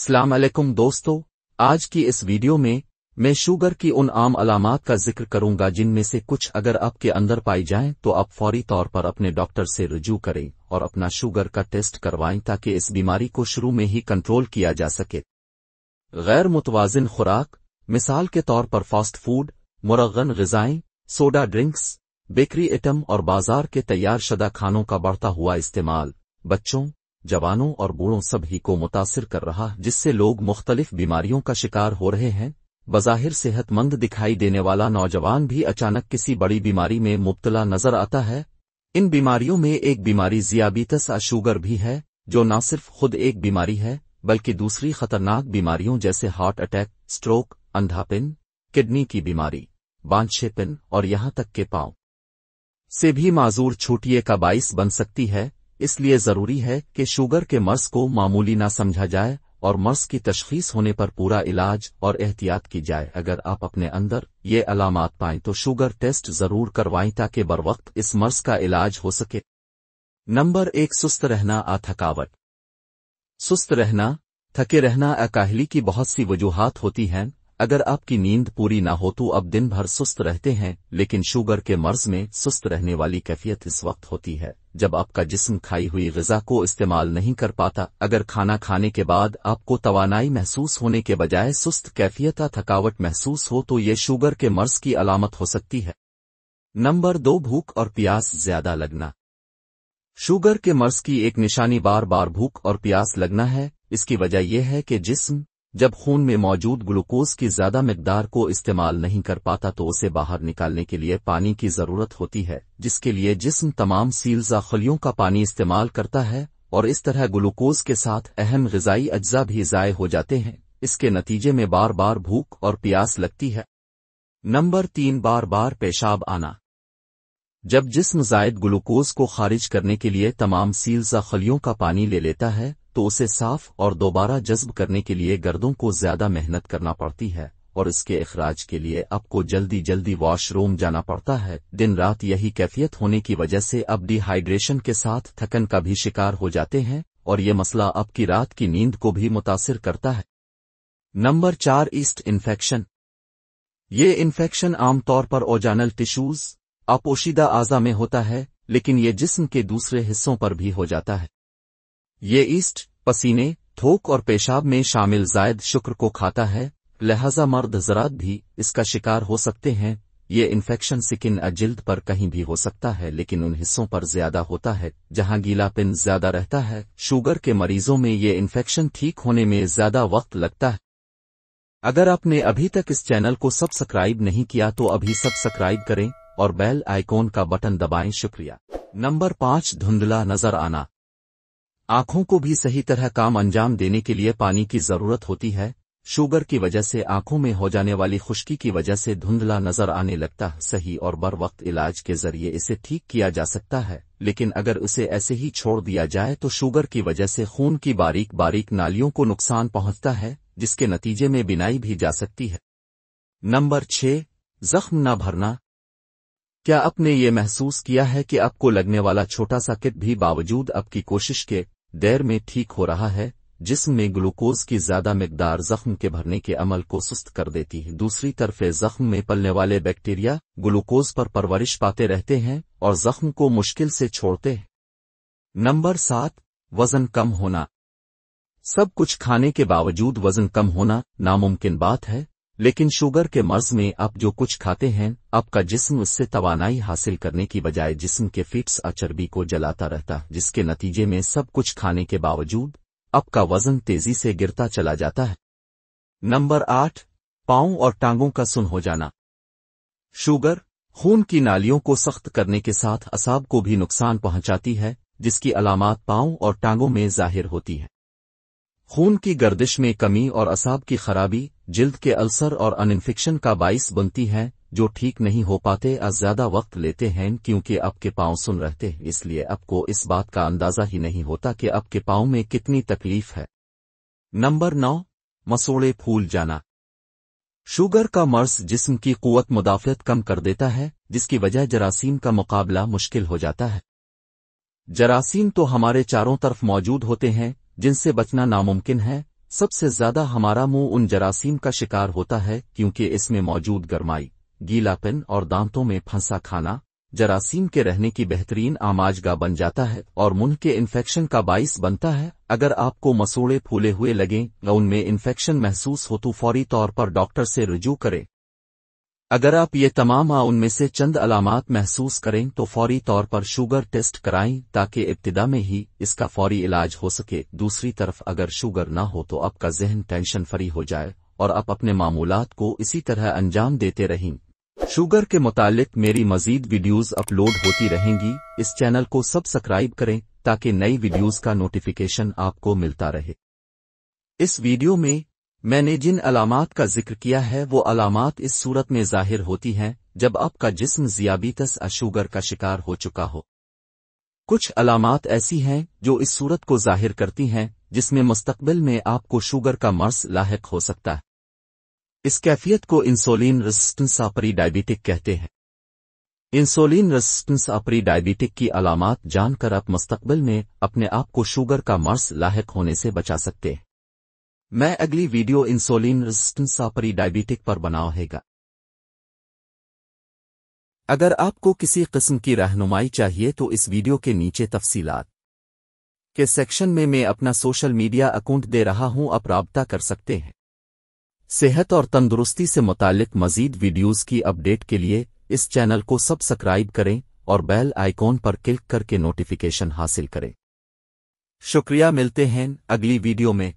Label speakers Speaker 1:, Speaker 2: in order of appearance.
Speaker 1: सलाम अलैकुम दोस्तों आज की इस वीडियो में मैं शुगर की उन आम अलामत का जिक्र करूंगा जिनमें से कुछ अगर आपके अंदर पाई जाएं तो आप फौरी तौर पर अपने डॉक्टर से रजू करें और अपना शुगर का टेस्ट करवाएं ताकि इस बीमारी को शुरू में ही कंट्रोल किया जा सके गैर मुतवाजन खुराक मिसाल के तौर पर फास्ट फूड मुरगन गजाएं सोडा ड्रिंक्स बेकरी आइटम और बाजार के तैयार शदा खानों का बढ़ता हुआ इस्तेमाल बच्चों जवानों और बूढ़ों सभी को मुतासर कर रहा जिससे लोग मुख्तलिफ बीमारियों का शिकार हो रहे हैं बज़ाहिर सेहतमंद दिखाई देने वाला नौजवान भी अचानक किसी बड़ी बीमारी में मुबतला नजर आता है इन बीमारियों में एक बीमारी जियाबीतस आ शुगर भी है जो न सिर्फ खुद एक बीमारी है बल्कि दूसरी खतरनाक बीमारियों जैसे हार्ट अटैक स्ट्रोक अंधापिन किडनी की बीमारी बांछेपिन और यहां तक के पांव से भी माजूर छूटिए का बाइस बन सकती है इसलिए ज़रूरी है कि शुगर के मर्ज को मामूली ना समझा जाए और मर्ज की तशखीस होने पर पूरा इलाज और एहतियात की जाए अगर आप अपने अंदर ये अलामत पाएं तो शुगर टेस्ट ज़रूर करवाएं ताकि बर वक्त इस मर्ज का इलाज हो सके नंबर एक सुस्त रहना आ थकावट सुस्त रहना थके रहना अकाहली की बहुत सी वजूहत होती हैं अगर आपकी नींद पूरी ना हो तो अब दिन भर सुस्त रहते हैं लेकिन शुगर के मर्ज में सुस्त रहने वाली कैफियत इस वक्त होती है जब आपका जिस्म खाई हुई गजा को इस्तेमाल नहीं कर पाता अगर खाना खाने के बाद आपको तवानाई महसूस होने के बजाय सुस्त कैफियत या थकावट महसूस हो तो ये शुगर के मर्ज की अलामत हो सकती है नंबर दो भूख और प्यास ज्यादा लगना शुगर के मर्ज की एक निशानी बार बार भूख और प्यास लगना है इसकी वजह यह है कि जिस्म जब खून में मौजूद ग्लूकोज की ज्यादा मकदार को इस्तेमाल नहीं कर पाता तो उसे बाहर निकालने के लिए पानी की जरूरत होती है जिसके लिए जिस्म तमाम सीलजा खलियों का पानी इस्तेमाल करता है और इस तरह ग्लूकोज के साथ अहम गजाई अज्जा भी ज़ाय हो जाते हैं इसके नतीजे में बार बार भूख और प्यास लगती है नंबर तीन बार बार पेशाब आना जब जिस्म जायद ग्लूकोज को खारिज करने के लिए तमाम सील्स खलियों का पानी ले लेता है तो उसे साफ और दोबारा जज्ब करने के लिए गर्दों को ज्यादा मेहनत करना पड़ती है और इसके अखराज के लिए आपको जल्दी जल्दी वॉशरूम जाना पड़ता है दिन रात यही कैफियत होने की वजह से अब डिहाइड्रेशन के साथ थकन का भी शिकार हो जाते हैं और ये मसला आपकी रात की नींद को भी मुतासर करता है नंबर चार ईस्ट इन्फेक्शन ये इन्फेक्शन आमतौर पर ओजानल टिश्यूज अपोशीदा आज़ा में होता है लेकिन ये जिस्म के दूसरे हिस्सों पर भी हो जाता है ये ईस्ट पसीने थोक और पेशाब में शामिल जायद शुक्र को खाता है लिहाजा मर्द जरात भी इसका शिकार हो सकते हैं ये इन्फेक्शन सिकिन अजिल्द पर कहीं भी हो सकता है लेकिन उन हिस्सों पर ज्यादा होता है जहां गीलापिन ज्यादा रहता है शुगर के मरीजों में ये इन्फेक्शन ठीक होने में ज्यादा वक्त लगता है अगर आपने अभी तक इस चैनल को सब्सक्राइब नहीं किया तो अभी सब्सक्राइब करें और बेल आइकॉन का बटन दबाएं शुक्रिया नंबर पाँच धुंधला नजर आना आंखों को भी सही तरह काम अंजाम देने के लिए पानी की जरूरत होती है शुगर की वजह से आंखों में हो जाने वाली खुश्की की वजह से धुंधला नजर आने लगता है सही और बर वक्त इलाज के जरिए इसे ठीक किया जा सकता है लेकिन अगर उसे ऐसे ही छोड़ दिया जाए तो शुगर की वजह से खून की बारीक बारीक नालियों को नुकसान पहुंचता है जिसके नतीजे में बिनाई भी जा सकती है नंबर छह जख्म न भरना क्या आपने ये महसूस किया है कि आपको लगने वाला छोटा सा किट भी बावजूद आपकी कोशिश के देर में ठीक हो रहा है जिसम में ग्लूकोज की ज्यादा मकदार जख्म के भरने के अमल को सुस्त कर देती है दूसरी तरफ जख्म में पलने वाले बैक्टीरिया ग्लूकोज पर परवरिश पाते रहते हैं और जख्म को मुश्किल से छोड़ते हैं नंबर सात वजन कम होना सब कुछ खाने के बावजूद वजन कम होना नामुमकिन बात है लेकिन शुगर के मर्ज में आप जो कुछ खाते हैं आपका जिस्म उससे तवानाई हासिल करने की बजाय जिस्म के फिट्स अचरबी को जलाता रहता जिसके नतीजे में सब कुछ खाने के बावजूद आपका वजन तेजी से गिरता चला जाता है नंबर आठ पांव और टांगों का सुन हो जाना शुगर खून की नालियों को सख्त करने के साथ असाब को भी नुकसान पहुंचाती है जिसकी अलामत पांव और टांगों में जाहिर होती है खून की गर्दिश में कमी और असाब की खराबी जिल्द के अल्सर और अनइन्फेक्शन का बाइस बनती हैं जो ठीक नहीं हो पाते आज ज्यादा वक्त लेते हैं क्योंकि आपके पाँव सुन रहते हैं इसलिए आपको इस बात का अंदाजा ही नहीं होता कि आपके पाँव में कितनी तकलीफ है नंबर नौ मसोड़े फूल जाना शुगर का मर्स जिस्म की कुत मुदाफ़त कम कर देता है जिसकी वजह जरासीम का मुकाबला मुश्किल हो जाता है जरासीम तो हमारे चारों तरफ मौजूद होते हैं जिनसे बचना नामुमकिन है सबसे ज्यादा हमारा मुंह उन जरासीम का शिकार होता है क्योंकि इसमें मौजूद गर्माई गीलापन और दांतों में फंसा खाना जरासीम के रहने की बेहतरीन आमाजगा बन जाता है और मुंह के इन्फेक्शन का बाइस बनता है अगर आपको मसूड़े फूले हुए लगें या उनमें इन्फेक्शन महसूस हो तो फौरी तौर पर डॉक्टर से रजू करें अगर आप ये तमाम आ उनमें से चंद अलामत महसूस करें तो फौरी तौर पर शुगर टेस्ट कराएं ताकि इब्तदा में ही इसका फौरी इलाज हो सके दूसरी तरफ अगर शुगर ना हो तो आपका जहन टेंशन फ्री हो जाए और आप अपने मामूलात को इसी तरह अंजाम देते रहें शुगर के मुतालिक मेरी मजीद वीडियोस अपलोड होती रहेंगी इस चैनल को सब्सक्राइब करें ताकि नई वीडियोज का नोटिफिकेशन आपको मिलता रहे इस वीडियो में मैंने जिन अलामत का जिक्र किया है वो अलामत इस सूरत में जाहिर होती हैं जब आपका जिस्म जियाबीतस अशूगर का शिकार हो चुका हो कुछ अलामत ऐसी हैं जो इस सूरत को जाहिर करती हैं जिसमें मुस्तबिल में आपको शुगर का मर्स लाक हो सकता है इस कैफियत को इंसोलिन रेजिस्टेंस आपरी डायबिटिक कहते हैं इंसोलिन रेजिस्टेंस आपरी डायबिटिक की अलामत जानकर आप मुस्तबिल में अपने आप को शुगर का मर्स लाक होने से बचा सकते हैं मैं अगली वीडियो इंसुलिन रेजिस्टेंस आपरी डायबिटिक पर बनाओ हैगा अगर आपको किसी किस्म की रहनुमाई चाहिए तो इस वीडियो के नीचे तफसीलात के सेक्शन में मैं अपना सोशल मीडिया अकाउंट दे रहा हूं आप रबता कर सकते हैं सेहत और तंदुरुस्ती से मुतालिक मजीद वीडियोस की अपडेट के लिए इस चैनल को सब्सक्राइब करें और बेल आइकॉन पर क्लिक करके नोटिफिकेशन हासिल करें शुक्रिया मिलते हैं अगली वीडियो में